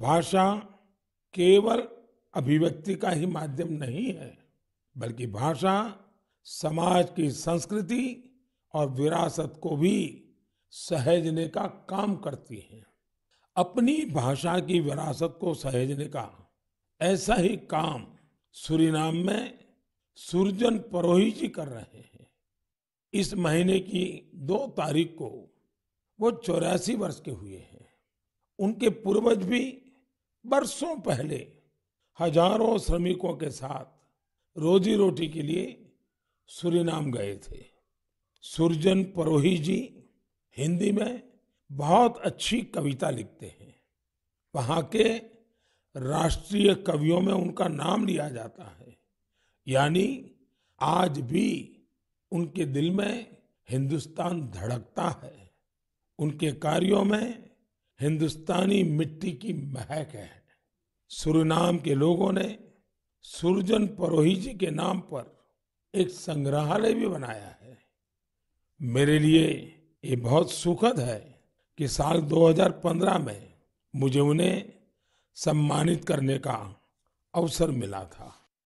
भाषा केवल अभिव्यक्ति का ही माध्यम नहीं है बल्कि भाषा समाज की संस्कृति और विरासत को भी सहेजने का काम करती है अपनी भाषा की विरासत को सहेजने का ऐसा ही काम सूरीनाम में सुरजन परोही जी कर रहे हैं इस महीने की दो तारीख को वो चौरासी वर्ष के हुए हैं उनके पूर्वज भी बरसों पहले हजारों श्रमिकों के साथ रोजी रोटी के लिए सूरीनाम गए थे सुरजन परोही जी हिंदी में बहुत अच्छी कविता लिखते हैं वहाँ के राष्ट्रीय कवियों में उनका नाम लिया जाता है यानी आज भी उनके दिल में हिंदुस्तान धड़कता है उनके कार्यों में हिंदुस्तानी मिट्टी की महक है सूरनाम के लोगों ने सुरजन परोही जी के नाम पर एक संग्रहालय भी बनाया है मेरे लिए ये बहुत सुखद है कि साल 2015 में मुझे उन्हें सम्मानित करने का अवसर मिला था